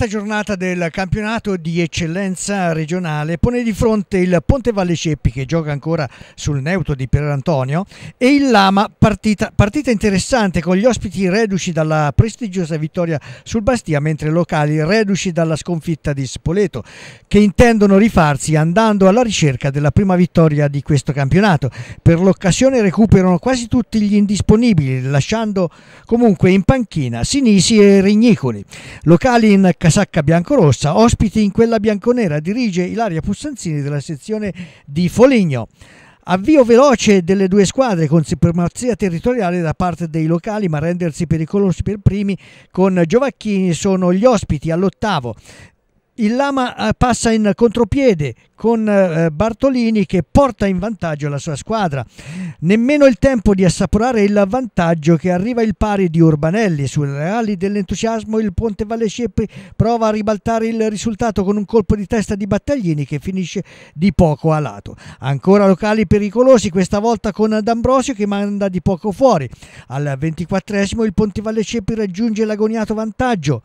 quarta giornata del campionato di eccellenza regionale pone di fronte il Ponte Valle Ceppi che gioca ancora sul neutro di Pierantonio e il Lama partita, partita interessante con gli ospiti reduci dalla prestigiosa vittoria sul Bastia mentre i locali reduci dalla sconfitta di Spoleto che intendono rifarsi andando alla ricerca della prima vittoria di questo campionato. Per l'occasione recuperano quasi tutti gli indisponibili lasciando comunque in panchina Sinisi e Rignicoli. Locali in Castellano casacca biancorossa, ospiti in quella bianconera, dirige Ilaria Pussanzini della sezione di Foligno. Avvio veloce delle due squadre con supremazia territoriale da parte dei locali, ma rendersi pericolosi per primi con Giovacchini sono gli ospiti all'ottavo. Il Lama eh, passa in contropiede con eh, Bartolini che porta in vantaggio la sua squadra. Nemmeno il tempo di assaporare il vantaggio che arriva il pari di Urbanelli. Sulle ali dell'entusiasmo il Ponte Valle Sceppi prova a ribaltare il risultato con un colpo di testa di Battaglini che finisce di poco a lato. Ancora locali pericolosi, questa volta con D'Ambrosio che manda di poco fuori. Al 24 esimo il Ponte Valle Sceppi raggiunge l'agoniato vantaggio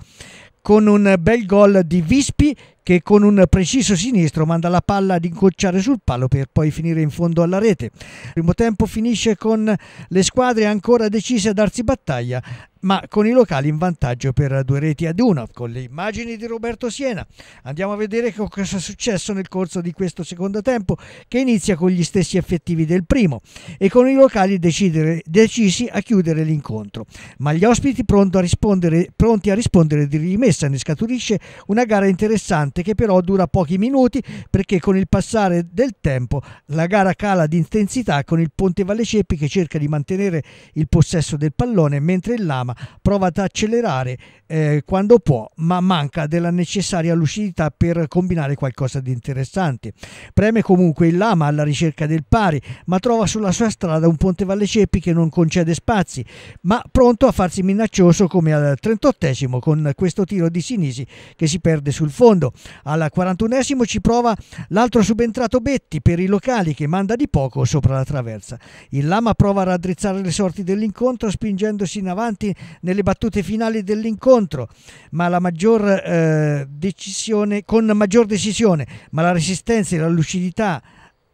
con un bel gol di Vispi che con un preciso sinistro manda la palla ad incocciare sul palo per poi finire in fondo alla rete. Il primo tempo finisce con le squadre ancora decise a darsi battaglia ma con i locali in vantaggio per due reti ad una, con le immagini di Roberto Siena. Andiamo a vedere cosa è successo nel corso di questo secondo tempo, che inizia con gli stessi effettivi del primo e con i locali decidere, decisi a chiudere l'incontro. Ma gli ospiti a pronti a rispondere di rimessa ne scaturisce una gara interessante importante che però dura pochi minuti perché con il passare del tempo la gara cala di intensità con il Ponte Valle Ceppi che cerca di mantenere il possesso del pallone mentre il Lama prova ad accelerare eh, quando può ma manca della necessaria lucidità per combinare qualcosa di interessante. Preme comunque il Lama alla ricerca del pari ma trova sulla sua strada un Ponte Valle Ceppi che non concede spazi ma pronto a farsi minaccioso come al 38 con questo tiro di Sinisi che si perde sul fondo. Al 41esimo ci prova l'altro subentrato Betti per i locali che manda di poco sopra la traversa. Il Lama prova a raddrizzare le sorti dell'incontro spingendosi in avanti nelle battute finali dell'incontro, ma la maggior eh, decisione con maggior decisione, ma la resistenza e la lucidità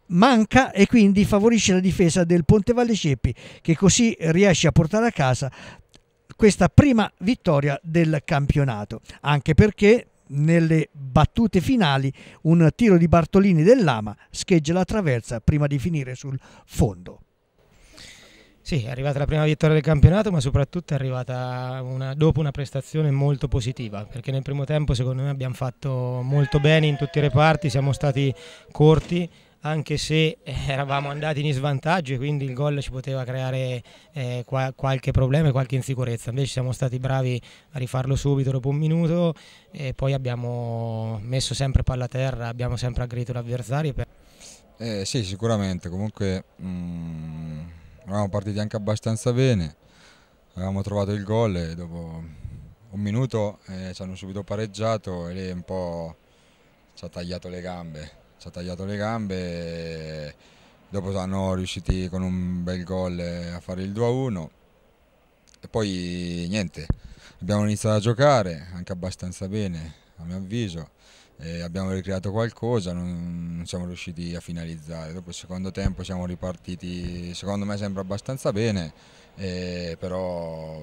manca e quindi favorisce la difesa del Ponte Valle Ceppi che così riesce a portare a casa questa prima vittoria del campionato, anche perché nelle battute finali un tiro di Bartolini dell'Ama scheggia la traversa prima di finire sul fondo. Sì, è arrivata la prima vittoria del campionato, ma soprattutto è arrivata una, dopo una prestazione molto positiva, perché nel primo tempo secondo me abbiamo fatto molto bene in tutti i reparti, siamo stati corti, anche se eh, eravamo andati in svantaggio e quindi il gol ci poteva creare eh, qua, qualche problema e qualche insicurezza. Invece siamo stati bravi a rifarlo subito dopo un minuto e poi abbiamo messo sempre palla a terra, abbiamo sempre aggredito l'avversario. Per... Eh, sì, sicuramente, comunque mh, mm, eravamo partiti anche abbastanza bene, avevamo trovato il gol e dopo un minuto eh, ci hanno subito pareggiato e lì un po' ci ha tagliato le gambe ci ha tagliato le gambe, dopo sono riusciti con un bel gol a fare il 2-1 e poi niente, abbiamo iniziato a giocare anche abbastanza bene a mio avviso, abbiamo ricreato qualcosa, non, non, siamo riusciti a finalizzare, dopo il secondo tempo siamo ripartiti secondo me sembra abbastanza bene, eh, però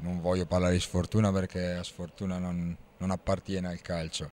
non voglio parlare di sfortuna perché la sfortuna non, non appartiene al calcio.